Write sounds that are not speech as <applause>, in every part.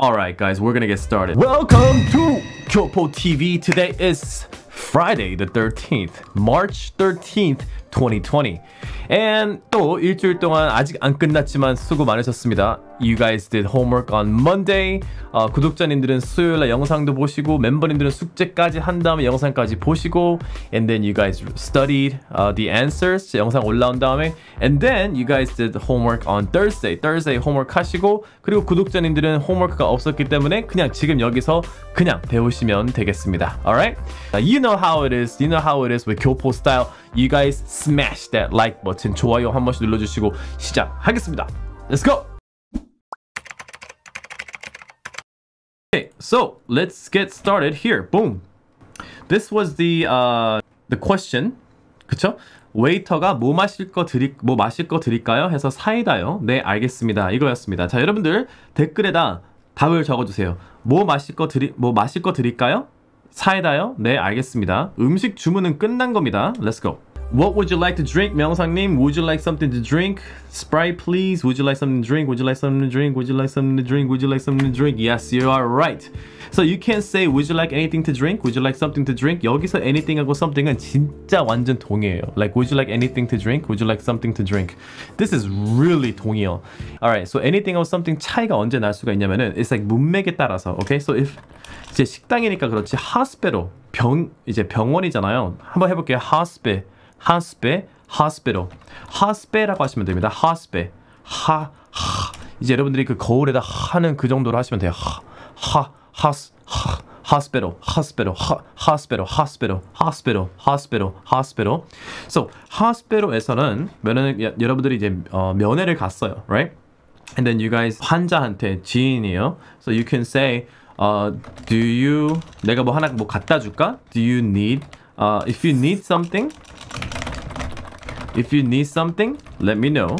All right, guys, we're gonna get started. Welcome to Kyopo TV. Today is Friday the 13th, March 13th, 2020. And 또 일주일 동안 아직 안 끝났지만 수고 많으셨습니다. You guys did homework on Monday. 어, 구독자님들은 수요일날 영상도 보시고 멤버님들은 숙제까지 한 다음에 영상까지 보시고 and then you guys studied uh, the answers 영상 올라온 다음에 and then you guys did homework on Thursday. Thursday homework 하시고 그리고 구독자님들은 homework가 없었기 때문에 그냥 지금 여기서 그냥 배우시면 되겠습니다. Alright? You know know how it is. You know how it is with 교포 style. You guys smash that like 버튼, 좋아요 한 번씩 눌러주시고 시작하겠습니다. Let's go! Okay, so let's get started here. Boom. This was the uh, the question. 그쵸? 웨이터가 뭐 마실 거 드릴 뭐 마실 거 드릴까요? 해서 사이다요. 네, 알겠습니다. 이거였습니다. 자, 여러분들 댓글에다 답을 적어주세요. 뭐 마실 거 드리 뭐 마실 거 드릴까요? 사이다요? 네 알겠습니다 음식 주문은 끝난 겁니다 렛츠고 What would you like to drink? Man, Would you like something to drink? Sprite, please. Would you like something to drink? Would you like something to drink? Would you like something to drink? Would you like something to drink? Yes, you are right. So you can say would you like anything to drink? Would you like something to drink? 여기서 anything하고 something은 진짜 완전 동의예요. Like would you like anything to drink? Would you like something to drink? This is really 동의요. Alright, so anything하고 something 차이가 언제 날 수가 있냐면은 it's like 문맥에 따라서. Okay, so if 이제 식당이니까 그렇지 hospital 병 이제 병원이잖아요. 한번 해볼게요. hospital 하스베, 하스베로. 하스베라고 하시면 됩니다. 하스베. 하, 하. 이제 여러분들이 그 거울에다 하는 그 정도로 하시면 돼요. 하, 하, 하스, 하. hospital, hospital, ho, hospital, hospital, hospital, hospital, hospital. So hospital에서는 면은 여러분들이 이제 어, 면회를 갔어요, right? And then you guys 환자한테 지인이요. So you can say, uh, do you 내가 뭐 하나 뭐 갖다 줄까? Do you need? Uh, if you need something, If you need something, let me know.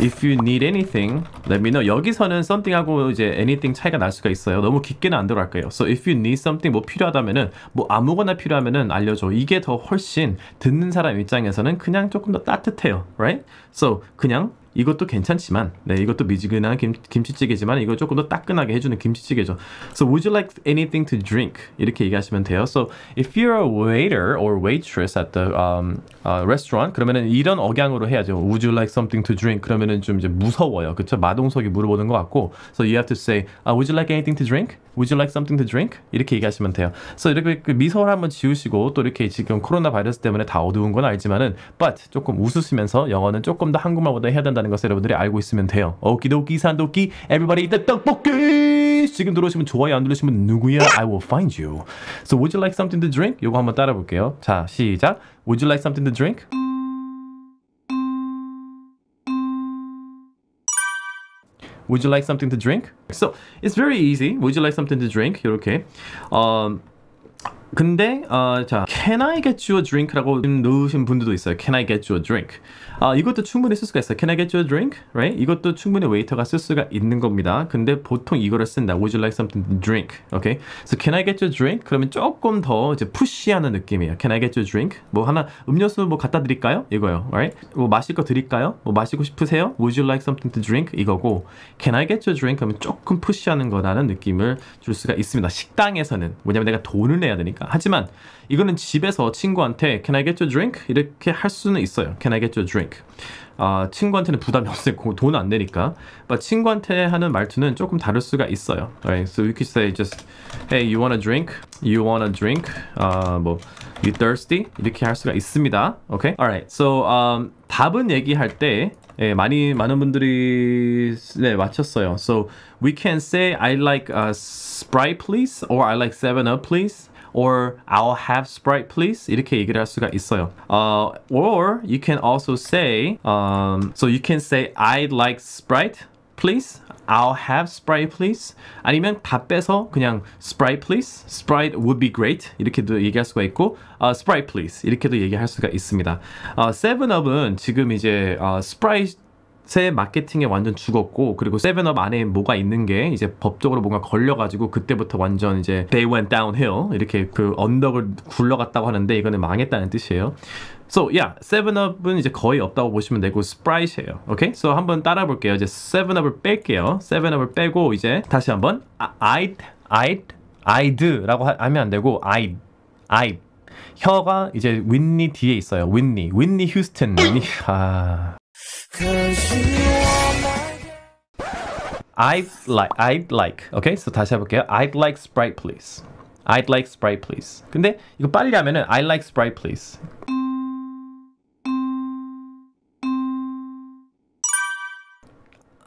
If you need anything, let me know. 여기서는 something하고 이제 anything 차이가 날 수가 있어요. 너무 깊게는 안 들어갈 거요 So if you need something, 뭐 필요하다면은 뭐 아무거나 필요하면은 알려줘. 이게 더 훨씬 듣는 사람 입장에서는 그냥 조금 더 따뜻해요. Right? So 그냥 이것도 괜찮지만 네 이것도 미지근한 김, 김치찌개지만 이거 조금 더 따끈하게 해주는 김치찌개죠. So would you like anything to drink? 이렇게 얘기하시면 돼요. So if you're a waiter or waitress at the um, uh, restaurant 그러면은 이런 억양으로 해야죠. Would you like something to drink? 그러면은 좀 이제 무서워요. 그쵸? 마동석이 물어보는 것 같고. So you have to say, uh, Would you like anything to drink? Would you like something to drink? 이렇게 얘기하시면 돼요. 그래서 이렇게 그 미소를 한번 지우시고 또 이렇게 지금 코로나 바이러스 때문에 다 어두운 건 알지만은 but 조금 웃으시면서 영어는 조금 더 한국말보다 해야 된다는 것을 여러분들이 알고 있으면 돼요. 오키도키 산도키 everybody eat the 떡볶이 지금 들어오시면 좋아요 안 누르시면 누구야? I will find you. So would you like something to drink? 요거 한번 따라 볼게요. 자 시작. Would you like something to drink? Would you like something to drink? So it's very easy. Would you like something to drink? okay. Um, 근데 uh, 자 Can I get you a drink라고 넣으신 분들도 있어요. Can I get you a drink? 아, 이것도 충분히 쓸 수가 있어요. Can I get you a drink? Right? 이것도 충분히 웨이터가 쓸 수가 있는 겁니다. 근데 보통 이거를 쓴다. Would you like something to drink? Okay? So can I get you a drink? 그러면 조금 더 이제 푸시하는 느낌이에요. Can I get you a drink? 뭐 하나 음료수 뭐 갖다 드릴까요? 이거요. Right? 뭐 마실 거 드릴까요? 뭐 마시고 싶으세요? Would you like something to drink? 이거고 Can I get you a drink? 하면 조금 푸시하는 거라는 느낌을 줄 수가 있습니다. 식당에서는 왜냐면 내가 돈을 내야 되니까. 하지만 이거는 집에서 친구한테 Can I get you a drink? 이렇게 할 수는 있어요. Can I get you a drink? like. 아, 친구한테는 부담이 없고 돈안 내니까. But 친구한테 하는 말투는 조금 다를 수가 있어요. Alright, so you could say just, hey, you wanna drink? You wanna drink? 아, 뭐, you thirsty? 이렇게 할 수가 있습니다. 오케이? Okay? Alright, so um, 밥은 얘기할 때 예, 많이 많은 분들이 네 맞췄어요. So we can say I like a Sprite please or I like Seven Up please. or I'll have Sprite please 이렇게 얘기를 할 수가 있어요. Uh, or you can also say um, so you can say I'd like Sprite please I'll have Sprite please 아니면 다 빼서 그냥 Sprite please Sprite would be great 이렇게도 얘기할 수가 있고 uh, Sprite please 이렇게도 얘기할 수가 있습니다. Sevenup은 uh, 지금 이제 uh, Sprite 새 마케팅에 완전 죽었고 그리고 세븐업 안에 뭐가 있는 게 이제 법적으로 뭔가 걸려가지고 그때부터 완전 이제 they went downhill 이렇게 그 언덕을 굴러갔다고 하는데 이거는 망했다는 뜻이에요. So yeah, 세븐업은 이제 거의 없다고 보시면 되고 스프라이트예요. 오케이? Okay? So 한번 따라 볼게요. 이제 세븐업을 뺄게요. 세븐업을 빼고 이제 다시 한번 아, I'd I'd I'd라고 하면 안 되고 I I 혀가 이제 윈니 뒤에 있어요. 윈니 윈니 휴스턴 윈니 아 I'd like, I'd like. Okay, so 다시 해볼게요. I'd like Sprite, please. I'd like Sprite, please. 근데 이거 빨리 하면은 I like Sprite, please.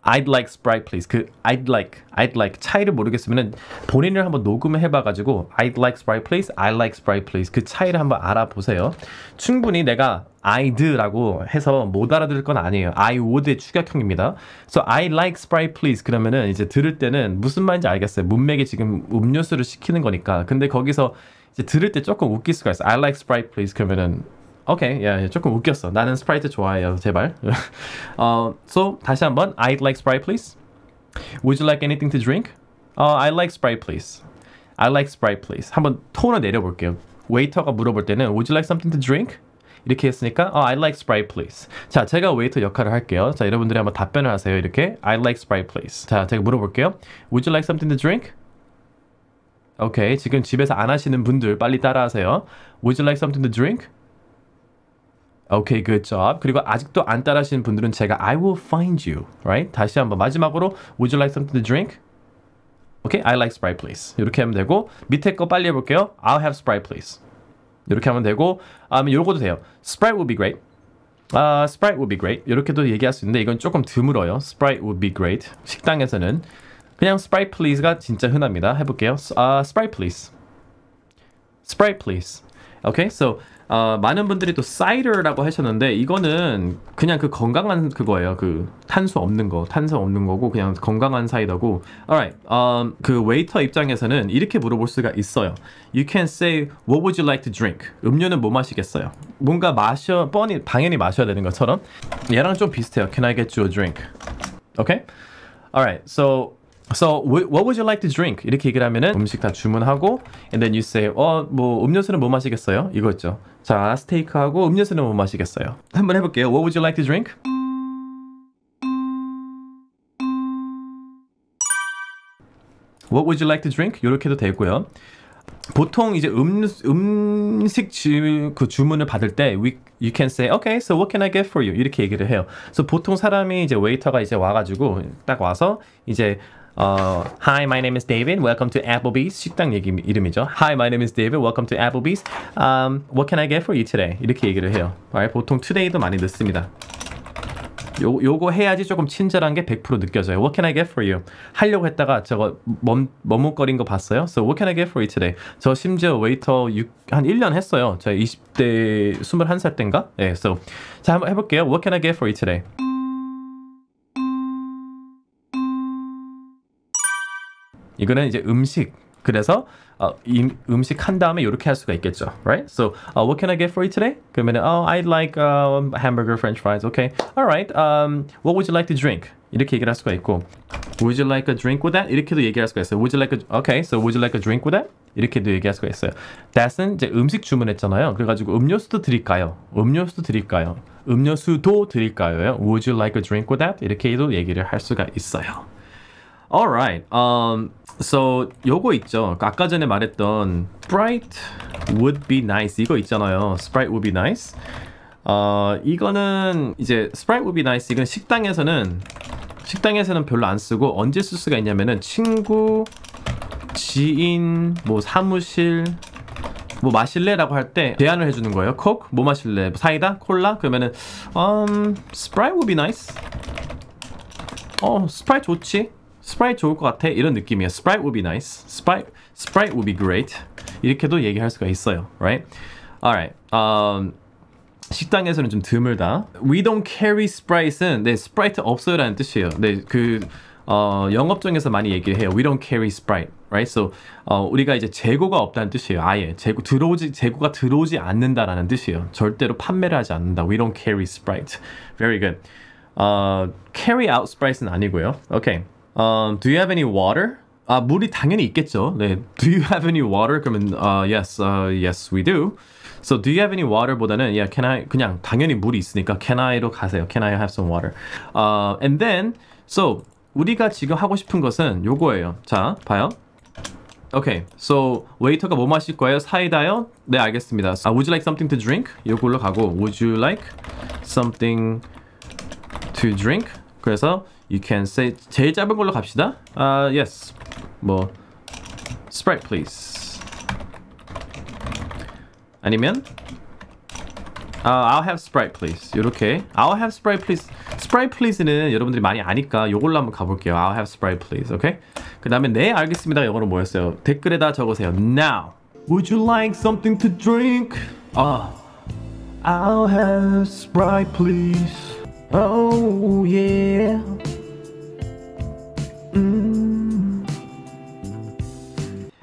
I'd like Sprite please. 그 I'd like, I'd like 차이를 모르겠으면 본인을 한번 녹음을 해봐가지고 I'd like Sprite please, I like Sprite please 그 차이를 한번 알아보세요. 충분히 내가 I'd라고 해서 못 알아들을 건 아니에요. I would의 축약형입니다. So I like Sprite please 그러면은 이제 들을 때는 무슨 말인지 알겠어요. 문맥이 지금 음료수를 시키는 거니까. 근데 거기서 이제 들을 때 조금 웃길 수가 있어. I like Sprite please 그러면은 오케이, okay, yeah, 조금 웃겼어. 나는 스프라이트 좋아해요. 제발. <laughs> 어, so 다시 한번 I'd like Sprite, please. Would you like anything to drink? Uh, I like Sprite, please. I like Sprite, please. 한번 톤을 내려볼게요. 웨이터가 물어볼 때는 Would you like something to drink? 이렇게 했으니까 oh, I like Sprite, please. 자, 제가 웨이터 역할을 할게요. 자, 여러분들이 한번 답변을 하세요. 이렇게 I like Sprite, please. 자, 제가 물어볼게요. Would you like something to drink? 오케이, okay, 지금 집에서 안 하시는 분들 빨리 따라하세요. Would you like something to drink? 오케이, okay, good job. 그리고 아직도 안 따라하시는 분들은 제가 I will find you, right? 다시 한번 마지막으로 Would you like something to drink? 오케이, okay, I like Sprite, please. 이렇게 하면 되고 밑에 거 빨리 해볼게요. I'll have Sprite, please. 이렇게 하면 되고 아니면 요거도 돼요. Sprite would be great. 아, uh, Sprite would be great. 이렇게도 얘기할 수 있는데 이건 조금 드물어요. Sprite would be great. 식당에서는 그냥 Sprite, please가 진짜 흔합니다. 해볼게요. 아, uh, Sprite, please. Sprite, please. Okay, so 어, 많은 분들이 또 사이드라고 하셨는데 이거는 그냥 그 건강한 그거예요. 그 탄수 없는 거, 탄수 없는 거고 그냥 건강한 사이다고. Alright, u um, 그 웨이터 입장에서는 이렇게 물어볼 수가 있어요. You can say What would you like to drink? 음료는 뭐 마시겠어요? 뭔가 마셔 뻔히 당연히 마셔야 되는 것처럼 얘랑 좀 비슷해요. Can I get you a drink? Okay. Alright, so So what would you like to drink? 이렇게 얘기를 하면은 음식 다 주문하고 and then you say 어뭐 음료수는 뭐 마시겠어요? 이거 있죠. 자 스테이크하고 음료수는 뭐 마시겠어요? 한번 해볼게요. What would you like to drink? What would you like to drink? 이렇게도 되고요. 보통 이제 음, 음식 주, 그 주문을 받을 때 we, you can say okay so what can I get for you 이렇게 얘기를 해요. 그래서 보통 사람이 이제 웨이터가 이제 와가지고 딱 와서 이제 어, Hi, my name is David. Welcome to Applebee's. 식당 얘기 이름이죠. Hi, my name is David. Welcome to Applebee's. Um, what can I get for you today? 이렇게 얘기를 해요. Right? 보통 today도 많이 넣습니다. 요, 요거 해야지 조금 친절한 게 100% 느껴져요. What can I get for you? 하려고 했다가 저거 멈, 머뭇거린 거 봤어요? So what can I get for you today? 저 심지어 웨이터 6, 한 1년 했어요. 제가 20대, 21살 땐가? 예, 네, so. 자, 한번 해볼게요. What can I get for you today? 이거는 이제 음식. 그래서 어, 이, 음식 한 다음에 이렇게 할 수가 있겠죠. Right? So, uh, what can I get for you today? 그러면은 oh, I'd like um, hamburger, French fries. Okay. All right. Um, what would you like to drink? 이렇게 얘기를 할 수가 있고 Would you like a drink with that? 이렇게도 얘기할 수가 있어요. Would you like a Okay, so would you like a drink with that? 이렇게도 얘기할 수가 있어요. That은 이제 음식 주문했잖아요. 그래가지고 음료수도 드릴까요? 음료수도 드릴까요? 음료수도 드릴까요? Would you like a drink with that? 이렇게도 얘기를 할 수가 있어요. Alright. Um, so 요거 있죠. 그러니까 아까 전에 말했던 Sprite would be nice 이거 있잖아요. Sprite would be nice. 어, 이거는 이제 Sprite would be nice 이건 식당에서는 식당에서는 별로 안 쓰고 언제 쓸 수가 있냐면은 친구, 지인, 뭐 사무실 뭐 마실래? 라고 할때 제안을 해주는 거예요 c o 콕? 뭐 마실래? 뭐 사이다? 콜라? 그러면은 um, Sprite would be nice 어 Sprite 좋지 스프라이트 좋을 것 같아 이런 느낌이에요. Sprite would be nice. Sprite, Sprite would be great. 이렇게도 얘기할 수가 있어요. Right? Alright. Um, 식당에서는 좀 드물다. We don't carry Sprite은 네, Sprite 없어요라는 뜻이에요. 네, 그 어, 영업 쪽에서 많이 얘기를 해요. We don't carry Sprite. Right? So, 어, 우리가 이제 재고가 없다는 뜻이에요. 아예 재고 들어오지 재고가 들어오지 않는다라는 뜻이에요. 절대로 판매를 하지 않는다. We don't carry Sprite. Very good. 어, carry out Sprite는 아니고요. 오케이. Okay. Um, do you have any water? 아, 물이 당연히 있겠죠. 네. Do you have any water? 그러면 uh, yes, uh, yes, we do. So do you have any water? 보다는 yeah, can I 그냥 당연히 물이 있으니까 can I로 가세요. Can I have some water? Uh, and then so 우리가 지금 하고 싶은 것은 요거예요. 자, 봐요. Okay, so 웨이터가 뭐 마실 거예요? 사이다요? 네, 알겠습니다. So, 아, would you like something to drink? 요걸로 가고 would you like something to drink? 그래서 You can say 제일 짧은 걸로 갑시다. 아, uh, yes. 뭐 Sprite please. 아니면 uh, I'll have Sprite please. 요렇게 I'll have Sprite please. Sprite please는 여러분들이 많이 아니까 요걸로 한번 가볼게요. I'll have Sprite please. 오케이? 그 다음에 네 알겠습니다. 영어로 뭐였어요? 댓글에다 적으세요. Now Would you like something to drink? 아 uh. I'll have Sprite please. Oh yeah.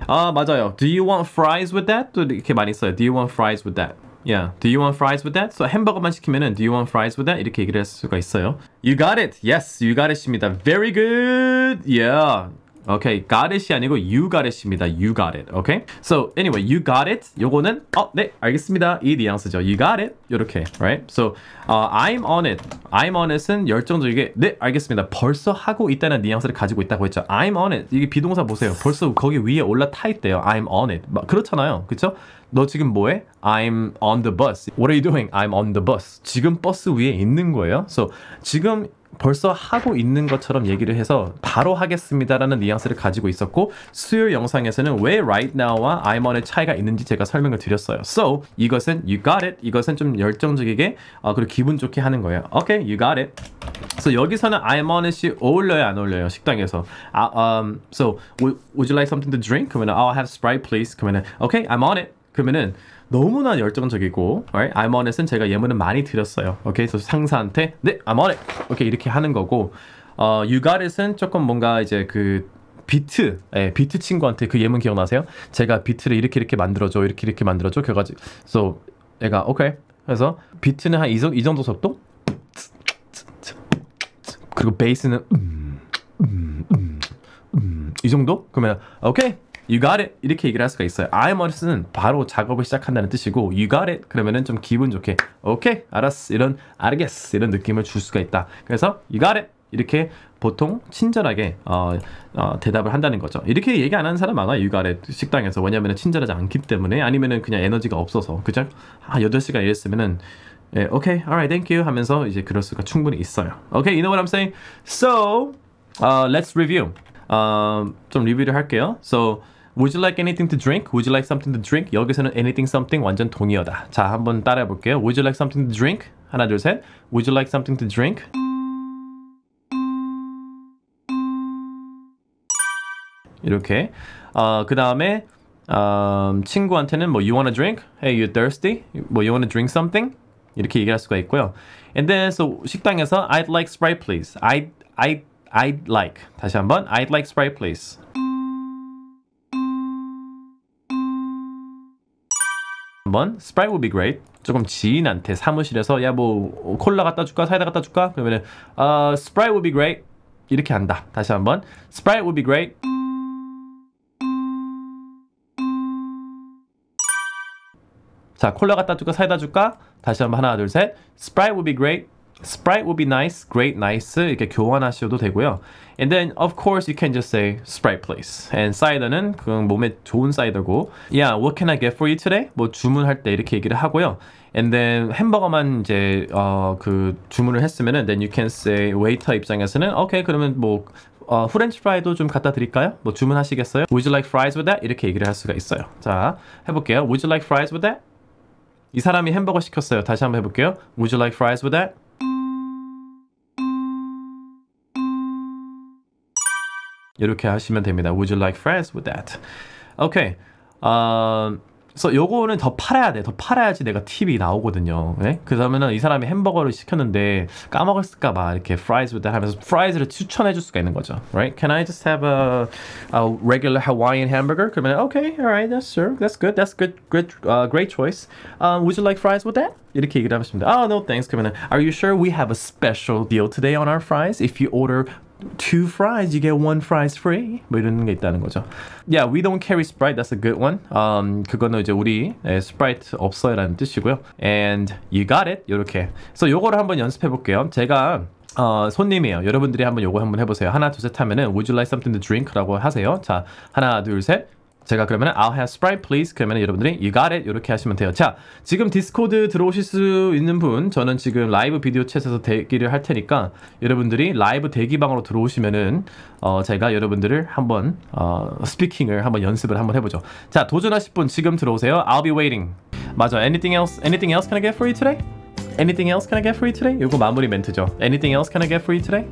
아 ah, 맞아요. Do you want fries with that? 또 이렇게 많이 써요. Do you want fries with that? Yeah. Do you want fries with that? So 햄버거만 시키면은 Do you want fries with that? 이렇게 얘기를 할 수가 있어요. You got it. Yes, you got it입니다. Very good. Yeah. 오케이. Okay. Got it이 아니고 you got it입니다. You got it. 오케이. Okay? So anyway, you got it. 요거는 어, 네, 알겠습니다. 이 뉘앙스죠. You got it. 요렇게. Right? So uh, I'm on it. I'm on it은 열정적이게 네, 알겠습니다. 벌써 하고 있다는 뉘앙스를 가지고 있다고 했죠. I'm on it. 이게 비동사 보세요. 벌써 거기 위에 올라타 있대요. I'm on it. 막 그렇잖아요. 그렇죠? 너 지금 뭐해? I'm on the bus. What are you doing? I'm on the bus. 지금 버스 위에 있는 거예요. So 지금 벌써 하고 있는 것처럼 얘기를 해서 바로 하겠습니다라는 뉘앙스를 가지고 있었고 수요 영상에서는 왜 right now와 I'm on의 차이가 있는지 제가 설명을 드렸어요. So 이것은 you got it 이것은 좀 열정적이게 어, 그리고 기분 좋게 하는 거예요. Okay, you got it. So 여기서는 I'm on이 어울려요 안 어울려요 식당에서. I, 아, um, so would you like something to drink? 그러면 I'll have Sprite please. 그러면 Okay, I'm on it. 그러면은 너무나 열정적이고 right? I'm on it은 제가 예문을 많이 드렸어요. 오케이? 그래서 상사한테 네, I'm on it. 오케이, 이렇게 하는 거고 어, you got it은 조금 뭔가 이제 그 비트, 예, 비트 친구한테 그 예문 기억나세요? 제가 비트를 이렇게 이렇게 만들어줘, 이렇게 이렇게 만들어줘. 그래가지고, so 얘가 오케이. 그래서 비트는 한 이 정도 속도, 그리고 베이스는 음 음, 음, 음, 음, 이 정도? 그러면 오케이 You got it 이렇게 얘기를 할 수가 있어요. I'm on it은 바로 작업을 시작한다는 뜻이고 You got it 그러면은 좀 기분 좋게 오케이 알았어 이런 알겠어 이런 느낌을 줄 수가 있다. 그래서 You got it 이렇게 보통 친절하게 어, 어, 대답을 한다는 거죠. 이렇게 얘기 안 하는 사람 많아요. 육아래 식당에서. 왜냐면 친절하지 않기 때문에 아니면은 그냥 에너지가 없어서. 그죠? 아, 8시간 일했으면은 예, okay, alright, thank you 하면서 이제 그럴 수가 충분히 있어요. 오케이, y you know what I'm saying? So, uh, let's review. Uh, 좀 리뷰를 할게요. So, Would you like anything to drink? Would you like something to drink? 여기서는 anything something 완전 동의어다. 자, 한번 따라해 볼게요. Would you like something to drink? 하나, 둘, 셋. Would you like something to drink? 이렇게. 어, 그 다음에 친구한테는 뭐 you wanna drink? Hey, you thirsty? 뭐 you wanna drink something? 이렇게 얘기할 수가 있고요. And then so 식당에서 I'd like Sprite please. I I I'd like 다시 한번 I'd like Sprite please. 한번 Sprite would be great. 조금 지인한테 사무실에서 야 뭐 콜라 갖다 줄까 사이다 갖다 줄까 그러면은 아 uh, Sprite would be great 이렇게 한다. 다시 한번 Sprite would be great. 자 콜라 갖다 줄까 사이다 줄까 다시 한번 하나 둘셋 Sprite would be great. Sprite would be nice, great, nice 이렇게 교환하셔도 되고요. And then of course you can just say Sprite please. And cider는 그 몸에 좋은 사이더고 Yeah, what can I get for you today? 뭐 주문할 때 이렇게 얘기를 하고요. And then 햄버거만 이제 어, 그 주문을 했으면은 then you can say 웨이터 입장에서는 오케이 okay, 그러면 뭐 어, 프렌치 프라이도 좀 갖다 드릴까요? 뭐 주문하시겠어요? Would you like fries with that? 이렇게 얘기를 할 수가 있어요. 자, 해볼게요. Would you like fries with that? 이 사람이 햄버거 시켰어요. 다시 한번 해볼게요. Would you like fries with that? 이렇게 하시면 됩니다. Would you like fries with that? Okay. 어, 그래서 요거는 더 팔아야 돼. 더 팔아야지 내가 팁이 나오거든요. 네? 그러면은 이 사람이 햄버거를 시켰는데 까먹었을까봐 이렇게 fries with that 하면서 fries를 추천해줄 수가 있는 거죠. Right? Can I just have a, a regular Hawaiian hamburger? 그러면 okay, alright, that's sure, that's good, that's good, good, uh, great choice. Um, would you like fries with that? 이렇게 얘기를 하시면 돼. Oh, no thanks. 그러면 are you sure we have a special deal today on our fries? If you order two fries, you get one fries free. 뭐 이런 게 있다는 거죠. Yeah, we don't carry Sprite. That's a good one. Um, 그거는 이제 우리 에, Sprite 없어요라는 뜻이고요. And you got it. 이렇게. 그래서 요거를 한번 연습해 볼게요. 제가 어, 손님이에요. 여러분들이 한번 요거 한번 해보세요. 하나, 둘, 셋 하면은 Would you like something to drink? 라고 하세요. 자, 하나, 둘, 셋. 제가 그러면 I'll have Sprite please 그러면 여러분들이 You got it 이렇게 하시면 돼요 자 지금 디스코드 들어오실 수 있는 분 저는 지금 라이브 비디오 챗에서 대기를 할 테니까 여러분들이 라이브 대기방으로 들어오시면은 어, 제가 여러분들을 한번 어, 스피킹을 한번 연습을 한번 해보죠 자 도전하실 분 지금 들어오세요 I'll be waiting 맞아 Anything else? Anything else can I get for you today? Anything else can I get for you today? 이거 마무리 멘트죠 Anything else can I get for you today?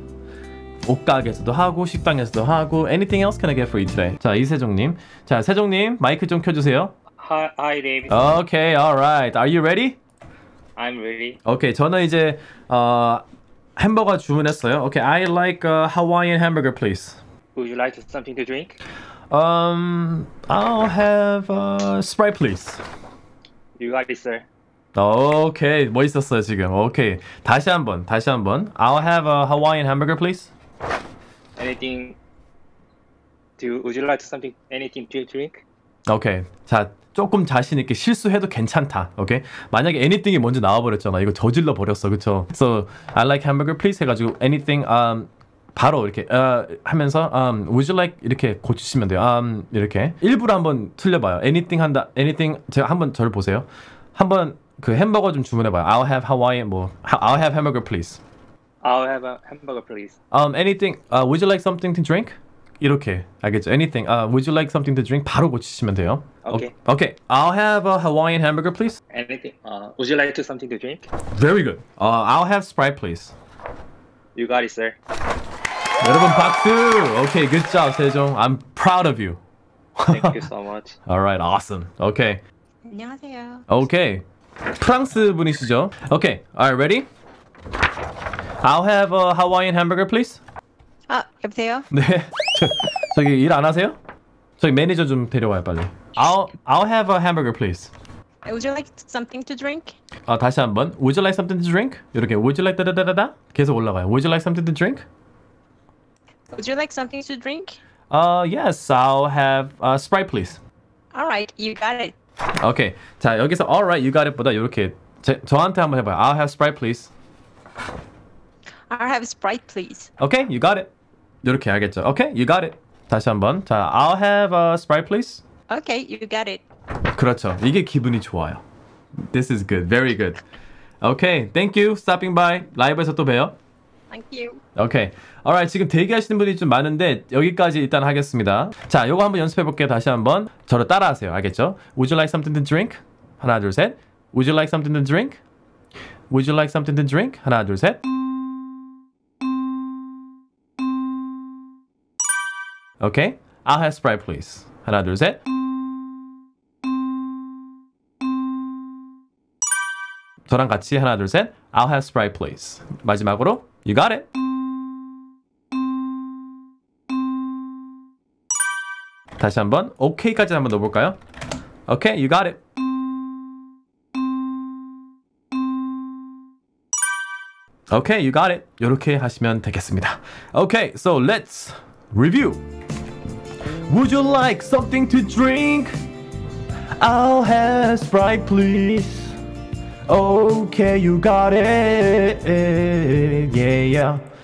옷가게에서도 하고 식당에서도 하고 anything else can I get for you today? 자 이세종님, 자 세종님 마이크 좀 켜주세요. Hi, hi, d a v i Okay, alright. Are you ready? I'm ready. Okay, 저는 이제 어, 햄버거 주문했어요. Okay, I like a Hawaiian hamburger, please. Would you like something to drink? Um, I'll have a Sprite, please. You got it, sir. okay, 멋있었어요 지금 okay. 다시 한번 다시 한번 I'll have a Hawaiian hamburger please anything? Do would you like something anything to drink? 오케이. 자, 조금 자신 있게 실수해도 괜찮다. 오케이. 만약에 anything이 먼저 나와 버렸잖아. 이거 저질러 버렸어. 그쵸 So, I like hamburger please 해 가지고 anything um 바로 이렇게 uh, 하면서 um, would you like 이렇게 고치시면 돼요. Um, 이렇게 일부러 한번 틀려봐요. anything 한다. anything 제가 한번 저를 보세요. 한번 그 햄버거 좀 주문해봐요. I'll have Hawaiian 뭐 I'll have hamburger please. I'll have a hamburger, please. Um, anything? Uh, would you like something to drink? 이렇게 알겠죠? Anything. Uh, would you like something to drink? 바로 고치시면 돼요. Okay. Okay. I'll have a Hawaiian hamburger, please. Anything. Uh, would you like to something to drink? Very good. Uh, I'll have Sprite, please. You got it, sir. 여러분 박수. Okay, good job, Sejong. i I'm proud of you. Thank you so much. <laughs> All right, awesome. Okay. 안녕하세요. Okay. 프랑스 분이시죠? Okay. All right, ready? I'll have a Hawaiian hamburger, please. 아, 여보세요? 저, <laughs> 저기 일 안 하세요? 저기 매니저 좀 데려와요, 빨리. I'll I'll have a hamburger, please. Would you like something to drink? 아, 다시 한번. Would you like something to drink? 이렇게 would you like 다다다다다 계속 올라가요. Would you like something to drink? Would you like something to drink? Uh, yes, I'll have a Sprite, please. All right, you got it. Okay. 자, 여기서 all right, you got it보다 이렇게 제, 저한테 한번 해봐요. I'll have Sprite, please. I'll have Sprite, please. Okay, you got it. 이렇게 알겠죠? Okay, you got it. 다시 한번. 자, I'll have a Sprite, please. Okay, you got it. 그렇죠. 이게 기분이 좋아요. This is good. Very good. Okay, thank you. Stopping by. 라이브에서 또 봬요. Thank you. Okay. Alright, 지금 대기하시는 분이 좀 많은데 여기까지 일단 하겠습니다. 자, 요거 한번 연습해 볼게요. 다시 한번 저를 따라하세요. 알겠죠? Would you like something to drink? 하나, 둘, 셋. Would you like something to drink? Would you like something to drink? 하나, 둘, 셋. Okay? I'll have Sprite, please. 하나, 둘, 셋. 저랑 같이 하나, 둘, 셋. I'll have Sprite, please. 마지막으로 You got it. 다시 한번 OK까지 한번 넣어볼까요? Okay, o u got it. Okay, you got it. 이렇게 하시면 되겠습니다. Okay, so let's review. Would you like something to drink? I'll have Sprite, please. Okay, you got it. Yeah, yeah.